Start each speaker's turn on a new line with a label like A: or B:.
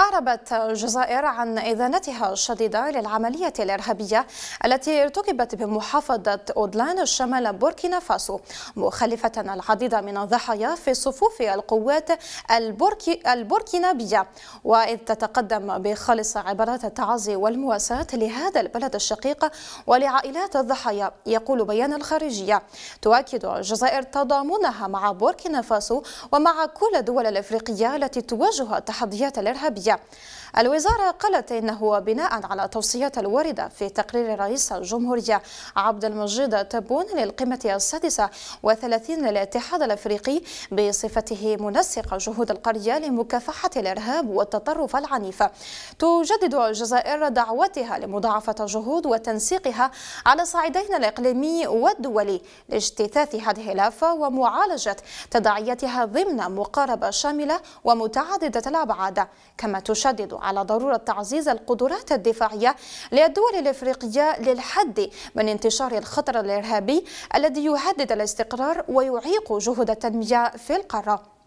A: أعربت الجزائر عن إذانتها الشديدة للعملية الإرهابية التي ارتكبت بمحافظة أودلان شمال بوركينا فاسو مخلفة العديد من الضحايا في صفوف القوات البوركي البوركينابية وإذ تتقدم بخالص عبارات التعازي والمواساة لهذا البلد الشقيق ولعائلات الضحايا يقول بيان الخارجية تؤكد الجزائر تضامنها مع بوركينا فاسو ومع كل الدول الإفريقية التي تواجه التحديات الإرهابية الصحيه الوزارة قالت إنه بناء على توصيات الواردة في تقرير رئيس الجمهورية عبد المجيد تبون للقمة السادسة وثلاثين للاتحاد الأفريقي بصفته منسق جهود القرية لمكافحة الإرهاب والتطرف العنيف تجدد الجزائر دعوتها لمضاعفة الجهود وتنسيقها على الصعيدين الإقليمي والدولي لاجتثاث هذه الآفة ومعالجة تداعياتها ضمن مقاربة شاملة ومتعددة الأبعاد كما تشدد على ضرورة تعزيز القدرات الدفاعية للدول الإفريقية للحد من انتشار الخطر الإرهابي الذي يهدد الاستقرار ويعيق جهود التنمية في القارة